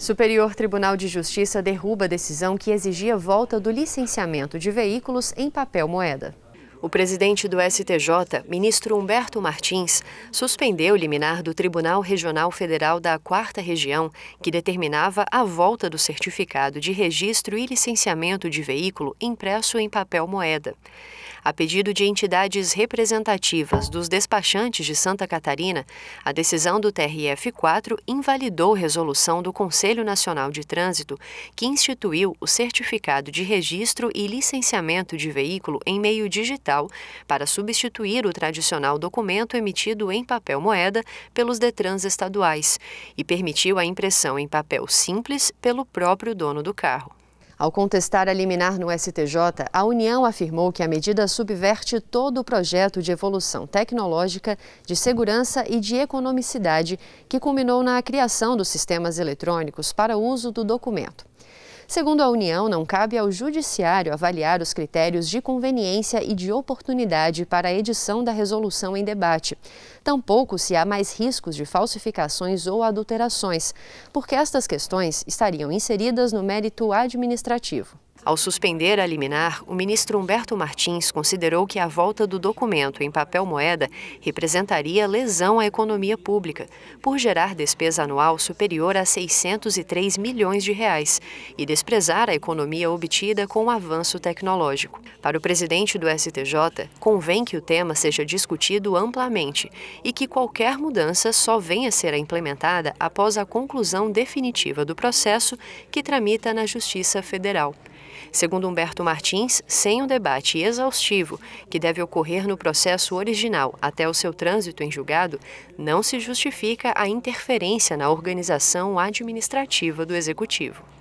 Superior Tribunal de Justiça derruba a decisão que exigia volta do licenciamento de veículos em papel moeda. O presidente do STJ, ministro Humberto Martins, suspendeu o liminar do Tribunal Regional Federal da Quarta Região, que determinava a volta do certificado de registro e licenciamento de veículo impresso em papel moeda. A pedido de entidades representativas dos despachantes de Santa Catarina, a decisão do TRF4 invalidou resolução do Conselho Nacional de Trânsito, que instituiu o certificado de registro e licenciamento de veículo em meio digital para substituir o tradicional documento emitido em papel moeda pelos Detrans estaduais e permitiu a impressão em papel simples pelo próprio dono do carro. Ao contestar a liminar no STJ, a União afirmou que a medida subverte todo o projeto de evolução tecnológica, de segurança e de economicidade que culminou na criação dos sistemas eletrônicos para uso do documento. Segundo a União, não cabe ao Judiciário avaliar os critérios de conveniência e de oportunidade para a edição da resolução em debate. Tampouco se há mais riscos de falsificações ou adulterações, porque estas questões estariam inseridas no mérito administrativo. Ao suspender a liminar, o ministro Humberto Martins considerou que a volta do documento em papel moeda representaria lesão à economia pública, por gerar despesa anual superior a 603 milhões de reais e desprezar a economia obtida com o avanço tecnológico. Para o presidente do STJ, convém que o tema seja discutido amplamente e que qualquer mudança só venha a ser implementada após a conclusão definitiva do processo que tramita na Justiça Federal. Segundo Humberto Martins, sem o um debate exaustivo que deve ocorrer no processo original até o seu trânsito em julgado, não se justifica a interferência na organização administrativa do Executivo.